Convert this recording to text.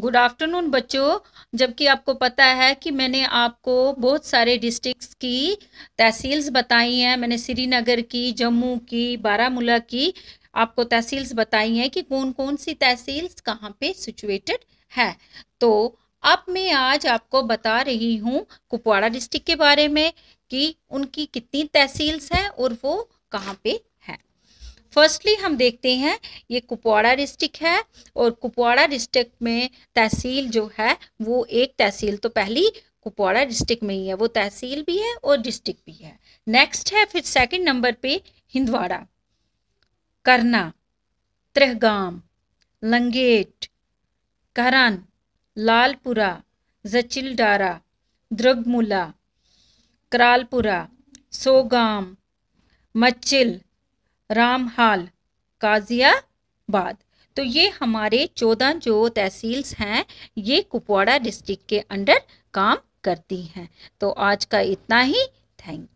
good afternoon बच्चों जबकि आपको पता है कि मैंने आपको बहुत सारे डिस्ट्रिक्ट्स की तहसील्स बताई हैं मैंने श्रीनगर की जम्मू की बारामूला की आपको तहसील्स बताई हैं कि कौन कौन सी तहसील्स कहाँ पे सिचुएटेड है तो अब मैं आज आपको बता रही हूँ कुपवाड़ा डिस्ट्रिक्ट के बारे में कि उनकी कितनी तहसील्स हैं और वो कहाँ पे फर्स्टली हम देखते हैं ये कुपवाड़ा डिस्ट्रिक्ट है और कुपवाड़ा डिस्ट्रिक्ट में तहसील जो है वो एक तहसील तो पहली कुपवाड़ा डिस्ट्रिक्ट में ही है वो तहसील भी है और डिस्ट्रिक्ट भी है नेक्स्ट है फिर सेकंड नंबर पे हिंदवाड़ा करना त्रहगाम लंगेट करन लालपुरा जचिलडारा द्रगमुला करालपुरा सोगाम मचिल रामहाल गाजियाबाद तो ये हमारे चौदह जो तहसील्स हैं ये कुपवाड़ा डिस्ट्रिक्ट के अंडर काम करती हैं तो आज का इतना ही थैंक